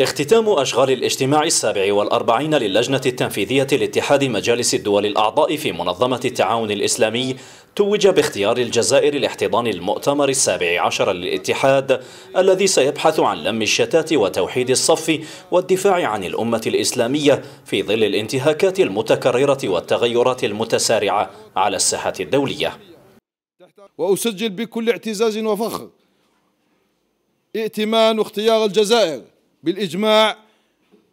اختتام أشغال الاجتماع السابع والأربعين للجنة التنفيذية لاتحاد مجالس الدول الأعضاء في منظمة التعاون الإسلامي توج باختيار الجزائر لاحتضان المؤتمر السابع عشر للاتحاد الذي سيبحث عن لم الشتات وتوحيد الصف والدفاع عن الأمة الإسلامية في ظل الانتهاكات المتكررة والتغيرات المتسارعة على الساحة الدولية وأسجل بكل اعتزاز وفخر ائتمان واختيار الجزائر بالإجماع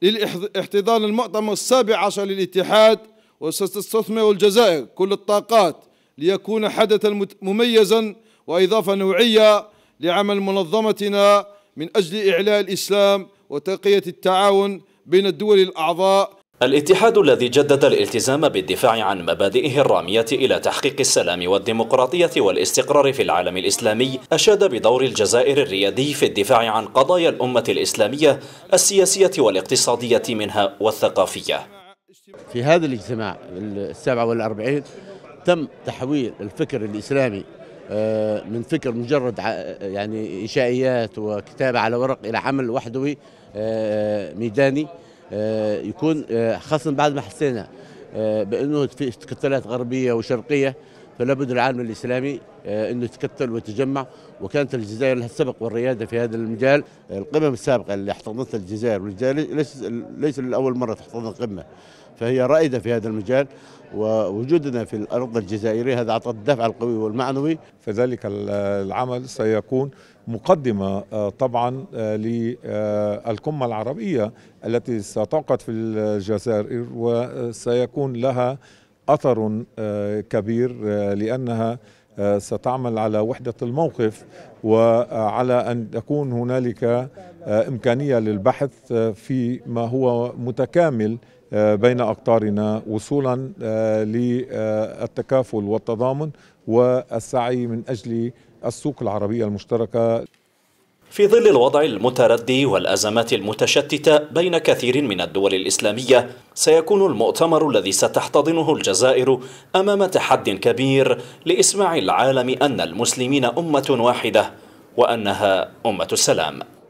لاحتضان المؤتمر السابع عشر للاتحاد وستستثمر الجزائر كل الطاقات ليكون حدثا مميزا وإضافة نوعية لعمل منظمتنا من أجل إعلاء الإسلام وتقية التعاون بين الدول الأعضاء الاتحاد الذي جدد الالتزام بالدفاع عن مبادئه الرامية إلى تحقيق السلام والديمقراطية والاستقرار في العالم الإسلامي أشاد بدور الجزائر الريادي في الدفاع عن قضايا الأمة الإسلامية السياسية والاقتصادية منها والثقافية في هذا الاجتماع السابع والأربعين تم تحويل الفكر الإسلامي آه، من فكر مجرد يعني إنشائيات وكتابة على ورق إلى عمل وحدوي آه، ميداني آه، يكون آه، خاصه بعد ما حسينا آه، بانه في قتالات غربيه وشرقيه فلابد العالم الاسلامي آه، انه يتكتل ويتجمع وكانت الجزائر لها السبق والرياده في هذا المجال القمم السابقه اللي احتضنتها الجزائر والجزائر ليس ليس لاول مره تحتضن قمه فهي رائده في هذا المجال ووجودنا في الارض الجزائريه هذا اعطى الدفع القوي والمعنوي فذلك العمل سيكون مقدمه آه، طبعا آه، للقمه العربيه التي ستعقد في الجزائر وسيكون لها اثر آه، كبير آه، لانها آه، ستعمل على وحدة الموقف وعلى أن تكون هنالك إمكانية للبحث في ما هو متكامل بين أقطارنا وصولا للتكافل والتضامن والسعي من أجل السوق العربية المشتركة في ظل الوضع المتردي والأزمات المتشتتة بين كثير من الدول الإسلامية سيكون المؤتمر الذي ستحتضنه الجزائر أمام تحد كبير لإسماع العالم أن المسلمين أمة واحدة وأنها أمة السلام